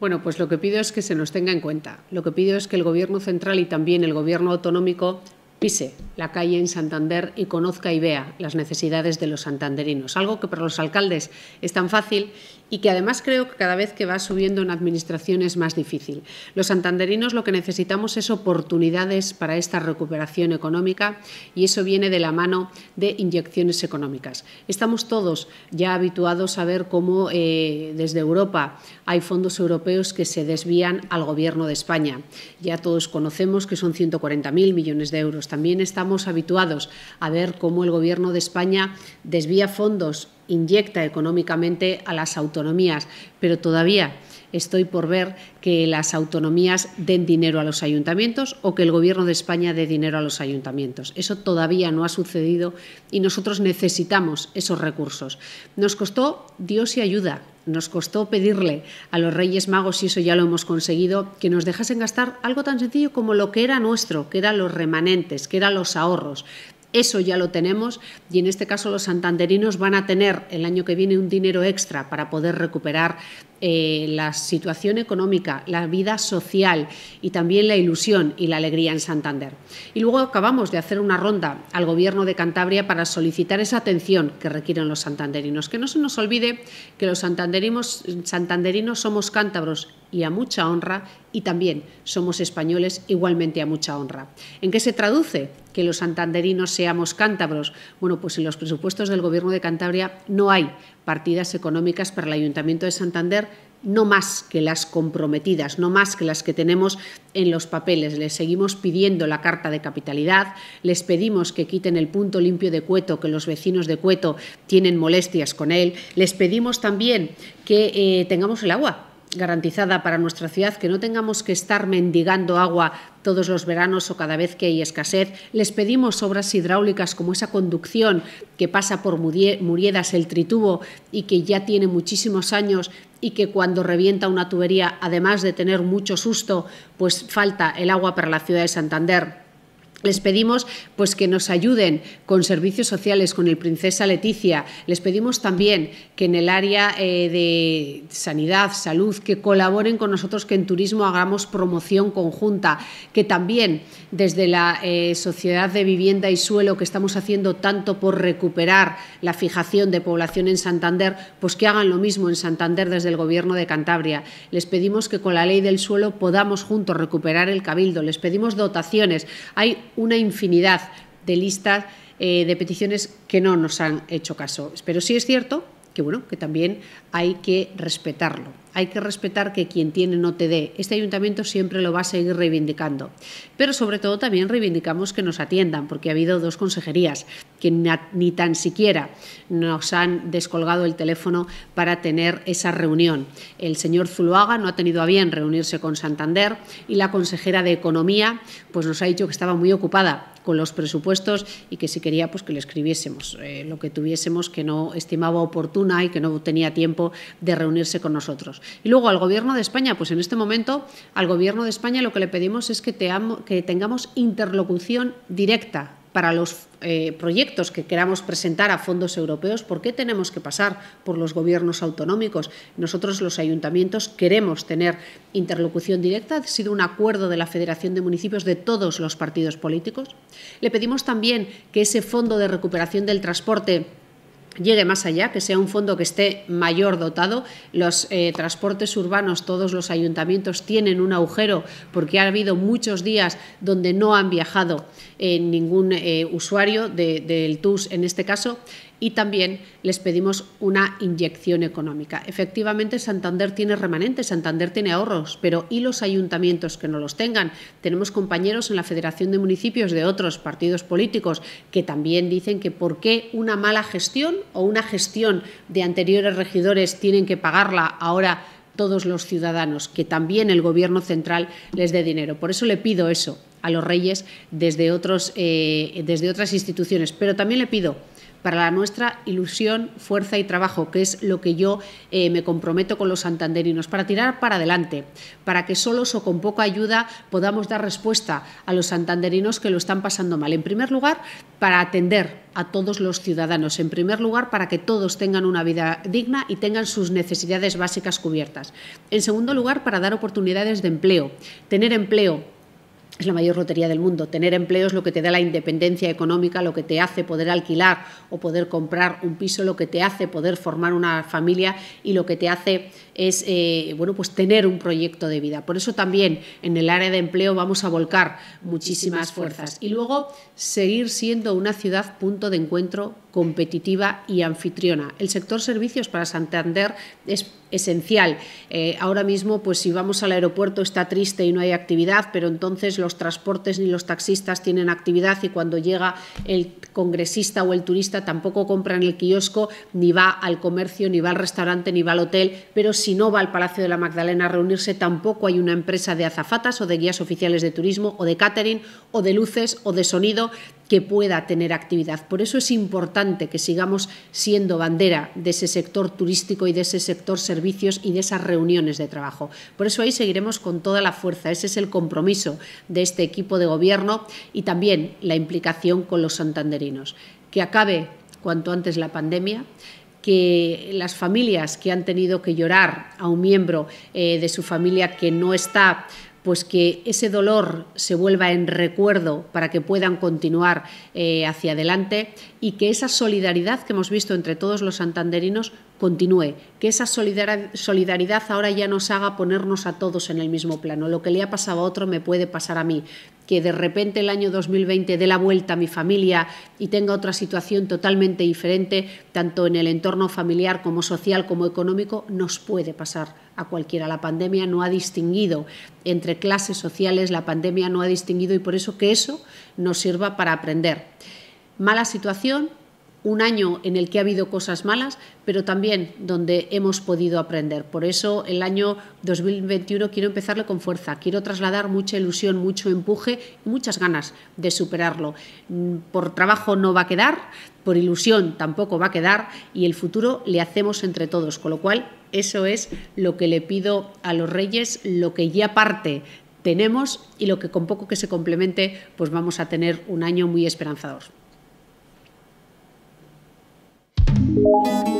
Bueno, pues lo que pido es que se nos tenga en cuenta. Lo que pido es que el Gobierno central y también el Gobierno autonómico pise la calle en Santander y conozca y vea las necesidades de los santanderinos, algo que para los alcaldes es tan fácil y que además creo que cada vez que va subiendo en administración es más difícil. Los santanderinos lo que necesitamos es oportunidades para esta recuperación económica y eso viene de la mano de inyecciones económicas. Estamos todos ya habituados a ver cómo eh, desde Europa hay fondos europeos que se desvían al Gobierno de España. Ya todos conocemos que son 140.000 millones de euros también estamos habituados a ver cómo el Gobierno de España desvía fondos, inyecta económicamente a las autonomías, pero todavía estoy por ver que las autonomías den dinero a los ayuntamientos o que el Gobierno de España dé dinero a los ayuntamientos. Eso todavía no ha sucedido y nosotros necesitamos esos recursos. Nos costó Dios y ayuda nos costó pedirle a los Reyes Magos, y eso ya lo hemos conseguido, que nos dejasen gastar algo tan sencillo como lo que era nuestro, que eran los remanentes, que eran los ahorros. Eso ya lo tenemos y en este caso los santanderinos van a tener el año que viene un dinero extra para poder recuperar eh, la situación económica, la vida social y también la ilusión y la alegría en Santander. Y luego acabamos de hacer una ronda al Gobierno de Cantabria para solicitar esa atención que requieren los santanderinos. Que no se nos olvide que los santanderinos somos cántabros y a mucha honra y también somos españoles igualmente a mucha honra. ¿En qué se traduce? Que los santanderinos seamos cántabros. Bueno, pues en los presupuestos del Gobierno de Cantabria no hay partidas económicas para el Ayuntamiento de Santander, no más que las comprometidas, no más que las que tenemos en los papeles. Les seguimos pidiendo la carta de capitalidad, les pedimos que quiten el punto limpio de Cueto, que los vecinos de Cueto tienen molestias con él, les pedimos también que eh, tengamos el agua garantizada para nuestra ciudad, que no tengamos que estar mendigando agua todos los veranos o cada vez que hay escasez. Les pedimos obras hidráulicas como esa conducción que pasa por Muriedas, el tritubo, y que ya tiene muchísimos años y que cuando revienta una tubería, además de tener mucho susto, pues falta el agua para la ciudad de Santander les pedimos pues que nos ayuden con servicios sociales, con el Princesa Leticia. Les pedimos también que en el área eh, de sanidad, salud, que colaboren con nosotros, que en turismo hagamos promoción conjunta, que también desde la eh, Sociedad de Vivienda y Suelo, que estamos haciendo tanto por recuperar la fijación de población en Santander, pues que hagan lo mismo en Santander desde el Gobierno de Cantabria. Les pedimos que con la ley del suelo podamos juntos recuperar el cabildo. Les pedimos dotaciones. Hay una infinidad de listas eh, de peticiones que no nos han hecho caso. Pero sí es cierto que bueno, que también hay que respetarlo. Hay que respetar que quien tiene no te dé. Este ayuntamiento siempre lo va a seguir reivindicando. Pero sobre todo también reivindicamos que nos atiendan, porque ha habido dos consejerías que ni tan siquiera nos han descolgado el teléfono para tener esa reunión. El señor Zuluaga no ha tenido a bien reunirse con Santander y la consejera de Economía pues nos ha dicho que estaba muy ocupada con los presupuestos y que si quería pues que le escribiésemos eh, lo que tuviésemos que no estimaba oportuna y que no tenía tiempo de reunirse con nosotros. Y luego al Gobierno de España, pues en este momento al Gobierno de España lo que le pedimos es que tengamos interlocución directa para los eh, proyectos que queramos presentar a fondos europeos, ¿por qué tenemos que pasar por los gobiernos autonómicos? Nosotros los ayuntamientos queremos tener interlocución directa, ha sido un acuerdo de la Federación de Municipios de todos los partidos políticos. Le pedimos también que ese fondo de recuperación del transporte llegue más allá, que sea un fondo que esté mayor dotado. Los eh, transportes urbanos, todos los ayuntamientos tienen un agujero porque ha habido muchos días donde no han viajado eh, ningún eh, usuario del TUS en este caso y también les pedimos una inyección económica. Efectivamente, Santander tiene remanentes, Santander tiene ahorros, pero ¿y los ayuntamientos que no los tengan? Tenemos compañeros en la Federación de Municipios de otros partidos políticos que también dicen que por qué una mala gestión o una gestión de anteriores regidores tienen que pagarla ahora todos los ciudadanos, que también el Gobierno central les dé dinero. Por eso le pido eso a los reyes desde, otros, eh, desde otras instituciones, pero también le pido para la nuestra ilusión, fuerza y trabajo, que es lo que yo eh, me comprometo con los santanderinos, para tirar para adelante, para que solos o con poca ayuda podamos dar respuesta a los santanderinos que lo están pasando mal. En primer lugar, para atender a todos los ciudadanos, en primer lugar, para que todos tengan una vida digna y tengan sus necesidades básicas cubiertas. En segundo lugar, para dar oportunidades de empleo, tener empleo es la mayor lotería del mundo. Tener empleo es lo que te da la independencia económica, lo que te hace poder alquilar o poder comprar un piso, lo que te hace poder formar una familia y lo que te hace es eh, bueno, pues tener un proyecto de vida. Por eso también en el área de empleo vamos a volcar muchísimas fuerzas. Y luego seguir siendo una ciudad punto de encuentro competitiva y anfitriona. El sector servicios para Santander es esencial. Eh, ahora mismo, pues si vamos al aeropuerto está triste y no hay actividad, pero entonces los transportes ni los taxistas tienen actividad y cuando llega el congresista o el turista tampoco compran el kiosco, ni va al comercio, ni va al restaurante, ni va al hotel, pero si no va al Palacio de la Magdalena a reunirse, tampoco hay una empresa de azafatas o de guías oficiales de turismo o de catering o de luces o de sonido que pueda tener actividad. Por eso es importante que sigamos siendo bandera de ese sector turístico y de ese sector servicios y de esas reuniones de trabajo. Por eso ahí seguiremos con toda la fuerza. Ese es el compromiso de este equipo de gobierno y también la implicación con los santanderinos. Que acabe cuanto antes la pandemia que las familias que han tenido que llorar a un miembro eh, de su familia que no está pues que ese dolor se vuelva en recuerdo para que puedan continuar eh, hacia adelante y que esa solidaridad que hemos visto entre todos los santanderinos continúe, que esa solidaridad ahora ya nos haga ponernos a todos en el mismo plano. Lo que le ha pasado a otro me puede pasar a mí, que de repente el año 2020 dé la vuelta a mi familia y tenga otra situación totalmente diferente, tanto en el entorno familiar como social como económico, nos puede pasar a cualquiera. La pandemia no ha distinguido entre clases sociales, la pandemia no ha distinguido y por eso que eso nos sirva para aprender mala situación, un año en el que ha habido cosas malas, pero también donde hemos podido aprender. Por eso el año 2021 quiero empezarlo con fuerza, quiero trasladar mucha ilusión, mucho empuje y muchas ganas de superarlo. Por trabajo no va a quedar, por ilusión tampoco va a quedar y el futuro le hacemos entre todos, con lo cual eso es lo que le pido a los reyes, lo que ya parte tenemos y lo que con poco que se complemente, pues vamos a tener un año muy esperanzador. Thank you.